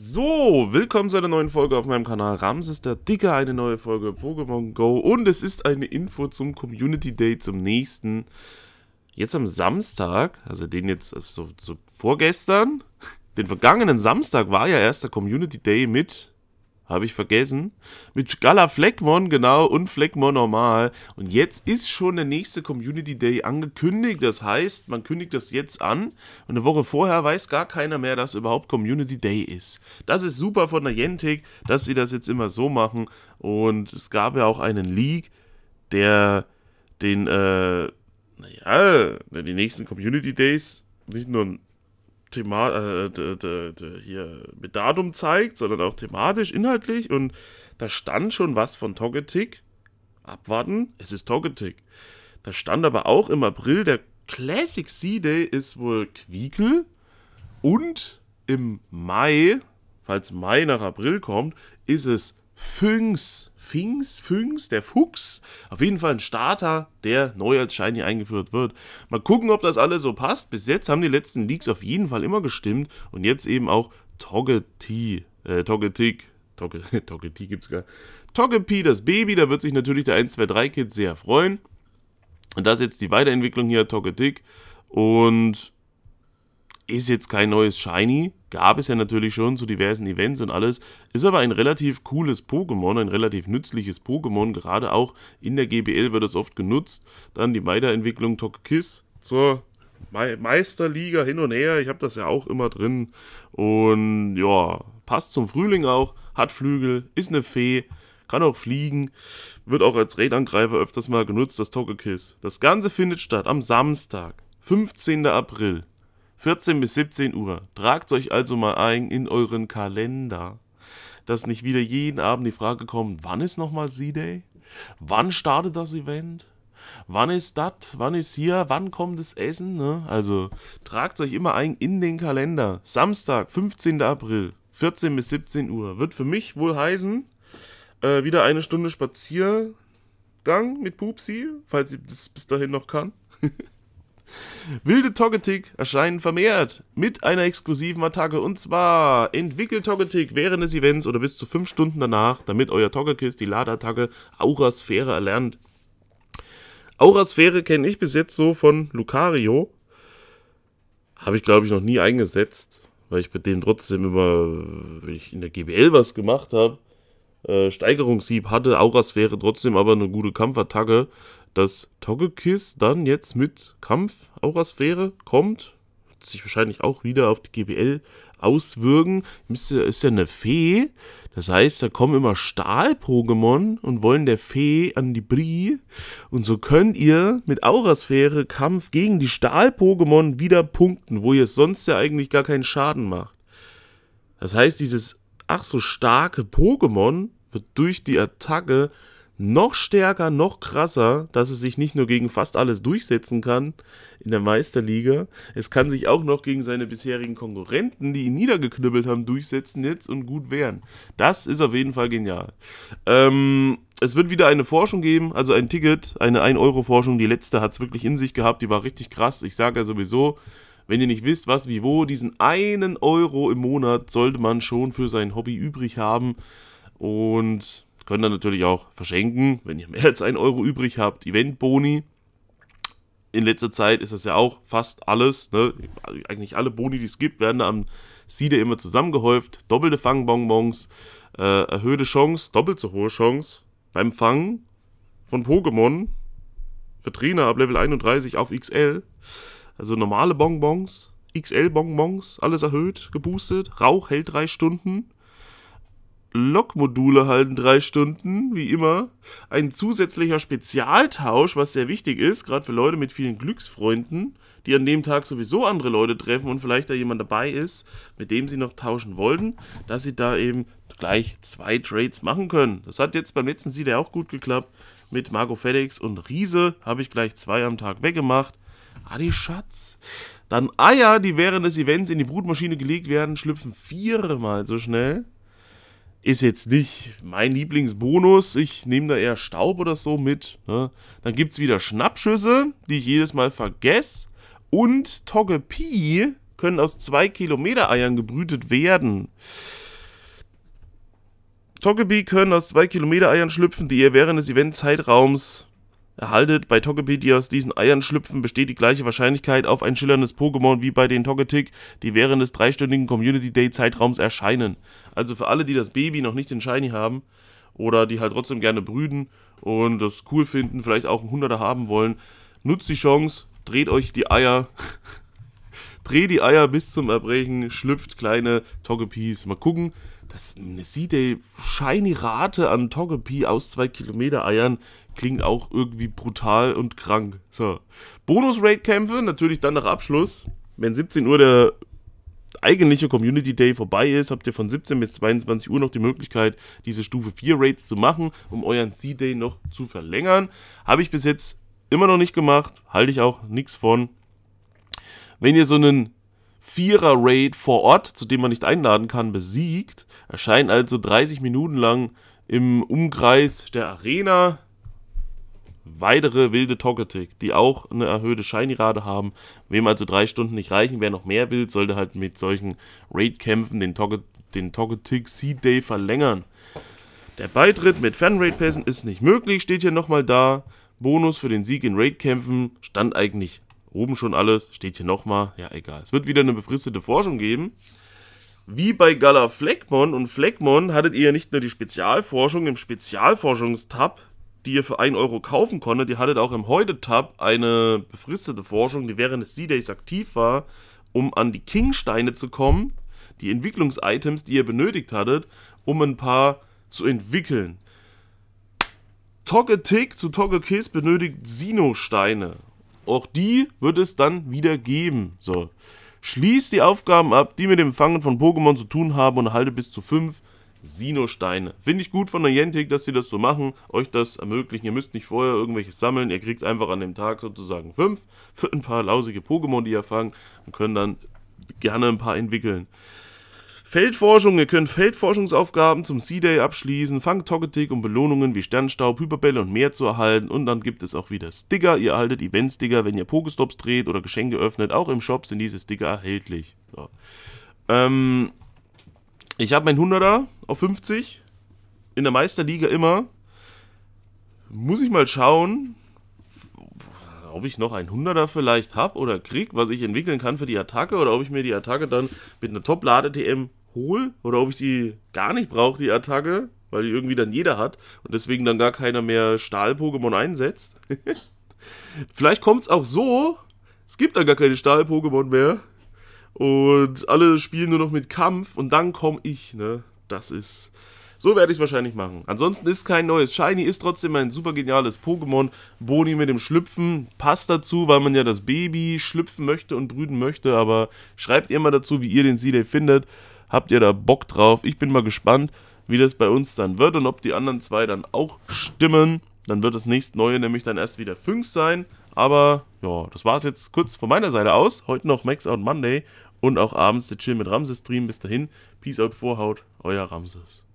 So, willkommen zu einer neuen Folge auf meinem Kanal Ramses der Dicker, eine neue Folge Pokémon Go und es ist eine Info zum Community Day zum nächsten, jetzt am Samstag, also den jetzt, also so, so vorgestern, den vergangenen Samstag war ja erst der Community Day mit habe ich vergessen. Mit Gala Fleckmon, genau, und Fleckmon normal. Und jetzt ist schon der nächste Community Day angekündigt. Das heißt, man kündigt das jetzt an. Und eine Woche vorher weiß gar keiner mehr, dass überhaupt Community Day ist. Das ist super von der Jentik, dass sie das jetzt immer so machen. Und es gab ja auch einen Leak, der den, äh, naja, die nächsten Community Days nicht nur Thema äh, hier mit Datum zeigt, sondern auch thematisch, inhaltlich. Und da stand schon was von Togetic. Abwarten, es ist Togetic. Da stand aber auch im April, der Classic Sea day ist wohl Quiekel. Und im Mai, falls Mai nach April kommt, ist es Fünks. Fings, Füngs, der Fuchs. Auf jeden Fall ein Starter, der neu als Shiny eingeführt wird. Mal gucken, ob das alles so passt. Bis jetzt haben die letzten Leaks auf jeden Fall immer gestimmt. Und jetzt eben auch Togetic, äh, Toggetik. Togge, Togepi gibt's gar. Togepi, das Baby, da wird sich natürlich der 123-Kid sehr freuen. Und das ist jetzt die Weiterentwicklung hier, Toggetik. Und ist jetzt kein neues Shiny, gab es ja natürlich schon zu diversen Events und alles, ist aber ein relativ cooles Pokémon, ein relativ nützliches Pokémon, gerade auch in der GBL wird es oft genutzt. Dann die Weiterentwicklung Togekiss zur Me Meisterliga hin und her, ich habe das ja auch immer drin und ja, passt zum Frühling auch, hat Flügel, ist eine Fee, kann auch fliegen, wird auch als Raidangreifer öfters mal genutzt, das Togekiss. Das Ganze findet statt am Samstag, 15. April 14 bis 17 Uhr. Tragt euch also mal ein in euren Kalender, dass nicht wieder jeden Abend die Frage kommt, wann ist nochmal Z-Day? Wann startet das Event? Wann ist das? Wann ist hier? Wann kommt das Essen? Ne? Also tragt euch immer ein in den Kalender. Samstag, 15. April, 14 bis 17 Uhr. Wird für mich wohl heißen, äh, wieder eine Stunde Spaziergang mit Pupsi, falls sie das bis dahin noch kann. Wilde Togetic erscheinen vermehrt mit einer exklusiven Attacke und zwar entwickelt Togetic während des Events oder bis zu 5 Stunden danach, damit euer Togekiss die Ladeattacke Aurasphäre erlernt. Aurasphäre kenne ich bis jetzt so von Lucario. Habe ich, glaube ich, noch nie eingesetzt, weil ich bei dem trotzdem immer, wenn ich in der GBL was gemacht habe, äh, Steigerungshieb hatte, Aurasphäre trotzdem aber eine gute Kampfattacke dass Togekiss dann jetzt mit Kampf Aurasphäre kommt, wird sich wahrscheinlich auch wieder auf die GBL auswirken. Müsste, ist ja eine Fee, das heißt, da kommen immer Stahl-Pokémon und wollen der Fee an die Brie. Und so könnt ihr mit Aurasphäre Kampf gegen die Stahl-Pokémon wieder punkten, wo ihr sonst ja eigentlich gar keinen Schaden macht. Das heißt, dieses ach so starke Pokémon wird durch die Attacke noch stärker, noch krasser, dass es sich nicht nur gegen fast alles durchsetzen kann in der Meisterliga, es kann sich auch noch gegen seine bisherigen Konkurrenten, die ihn niedergeknüppelt haben, durchsetzen jetzt und gut wehren. Das ist auf jeden Fall genial. Ähm, es wird wieder eine Forschung geben, also ein Ticket, eine 1-Euro-Forschung. Die letzte hat es wirklich in sich gehabt, die war richtig krass. Ich sage ja sowieso, wenn ihr nicht wisst, was, wie, wo, diesen einen Euro im Monat sollte man schon für sein Hobby übrig haben. Und Könnt ihr natürlich auch verschenken, wenn ihr mehr als 1 Euro übrig habt. Eventboni. In letzter Zeit ist das ja auch fast alles. Ne? Eigentlich alle Boni, die es gibt, werden da am Siede immer zusammengehäuft. Doppelte Fangbonbons, äh, erhöhte Chance, doppelt so hohe Chance beim Fangen von Pokémon für Trainer ab Level 31 auf XL. Also normale Bonbons, XL-Bonbons, alles erhöht, geboostet. Rauch hält drei Stunden. Log-Module halten drei Stunden, wie immer. Ein zusätzlicher Spezialtausch, was sehr wichtig ist, gerade für Leute mit vielen Glücksfreunden, die an dem Tag sowieso andere Leute treffen und vielleicht da jemand dabei ist, mit dem sie noch tauschen wollten, dass sie da eben gleich zwei Trades machen können. Das hat jetzt beim letzten Sieg auch gut geklappt. Mit Marco Felix und Riese habe ich gleich zwei am Tag weggemacht. Adi Schatz. Dann Eier, ah die während des Events in die Brutmaschine gelegt werden, schlüpfen viermal so schnell ist jetzt nicht mein Lieblingsbonus. Ich nehme da eher Staub oder so mit. Ne? Dann gibt es wieder Schnappschüsse, die ich jedes Mal vergesse. Und Togepi können aus 2 Kilometer Eiern gebrütet werden. Togepi können aus 2 Kilometer Eiern schlüpfen, die ihr während des Event-Zeitraums Erhaltet bei Togepi, aus diesen Eiern schlüpfen, besteht die gleiche Wahrscheinlichkeit auf ein schillerndes Pokémon wie bei den Togetic, die während des dreistündigen Community Day Zeitraums erscheinen. Also für alle, die das Baby noch nicht in Shiny haben oder die halt trotzdem gerne brüden und das cool finden, vielleicht auch ein Hunderter haben wollen, nutzt die Chance, dreht euch die Eier. dreht die Eier bis zum Erbrechen, schlüpft kleine Togepies. Mal gucken, das sieht die shiny Rate an Togepi aus 2 Kilometer Eiern klingt auch irgendwie brutal und krank. So. Bonus-Raid-Kämpfe, natürlich dann nach Abschluss. Wenn 17 Uhr der eigentliche Community Day vorbei ist, habt ihr von 17 bis 22 Uhr noch die Möglichkeit, diese Stufe 4 Raids zu machen, um euren C-Day noch zu verlängern. Habe ich bis jetzt immer noch nicht gemacht, halte ich auch nichts von. Wenn ihr so einen Vierer-Raid vor Ort, zu dem man nicht einladen kann, besiegt, erscheint also 30 Minuten lang im Umkreis der Arena weitere wilde Togetic, die auch eine erhöhte Shiny-Rate haben. Wem also drei Stunden nicht reichen, wer noch mehr will, sollte halt mit solchen Raid-Kämpfen den, Toget den Togetic Seed Day verlängern. Der Beitritt mit Fan-Raid-Pässen ist nicht möglich, steht hier nochmal da. Bonus für den Sieg in Raid-Kämpfen stand eigentlich oben schon alles, steht hier nochmal. Ja, egal. Es wird wieder eine befristete Forschung geben. Wie bei Gala Fleckmon und Fleckmon hattet ihr nicht nur die Spezialforschung im Spezialforschungstab, die ihr für 1 Euro kaufen konntet. Ihr hattet auch im Heute-Tab eine befristete Forschung, die während des C-Days aktiv war, um an die King-Steine zu kommen, die Entwicklungs-Items, die ihr benötigt hattet, um ein paar zu entwickeln. Toggetik zu Toggekiss benötigt Sino-Steine. Auch die wird es dann wieder geben. So. Schließ die Aufgaben ab, die mit dem Fangen von Pokémon zu tun haben und erhalte bis zu 5 Sinosteine. Finde ich gut von der Niantic, dass sie das so machen, euch das ermöglichen. Ihr müsst nicht vorher irgendwelches sammeln, ihr kriegt einfach an dem Tag sozusagen fünf für ein paar lausige Pokémon, die ihr fangt und könnt dann gerne ein paar entwickeln. Feldforschung, ihr könnt Feldforschungsaufgaben zum Sea-Day abschließen, fangt Togetic, um Belohnungen wie Sternstaub, Hyperbälle und mehr zu erhalten und dann gibt es auch wieder Sticker, ihr erhaltet Event-Sticker, wenn ihr Pokestops dreht oder Geschenke öffnet, auch im Shop sind diese Sticker erhältlich. So. Ähm, ich habe meinen 100er auf 50. In der Meisterliga immer. Muss ich mal schauen, ob ich noch einen 100er vielleicht habe oder krieg, was ich entwickeln kann für die Attacke oder ob ich mir die Attacke dann mit einer Top-Lade-TM hole oder ob ich die gar nicht brauche, die Attacke, weil die irgendwie dann jeder hat und deswegen dann gar keiner mehr Stahl-Pokémon einsetzt. vielleicht kommt es auch so, es gibt dann gar keine Stahl-Pokémon mehr. Und alle spielen nur noch mit Kampf und dann komme ich, ne? Das ist. So werde ich es wahrscheinlich machen. Ansonsten ist kein neues Shiny, ist trotzdem ein super geniales Pokémon. Boni mit dem Schlüpfen passt dazu, weil man ja das Baby schlüpfen möchte und brüten möchte. Aber schreibt ihr mal dazu, wie ihr den Seedale findet. Habt ihr da Bock drauf? Ich bin mal gespannt, wie das bei uns dann wird und ob die anderen zwei dann auch stimmen. Dann wird das nächste neue nämlich dann erst wieder Fünks sein. Aber ja, das es jetzt kurz von meiner Seite aus. Heute noch Max Out Monday und auch abends der Chill mit Ramses Stream. Bis dahin, Peace out, Vorhaut, euer Ramses.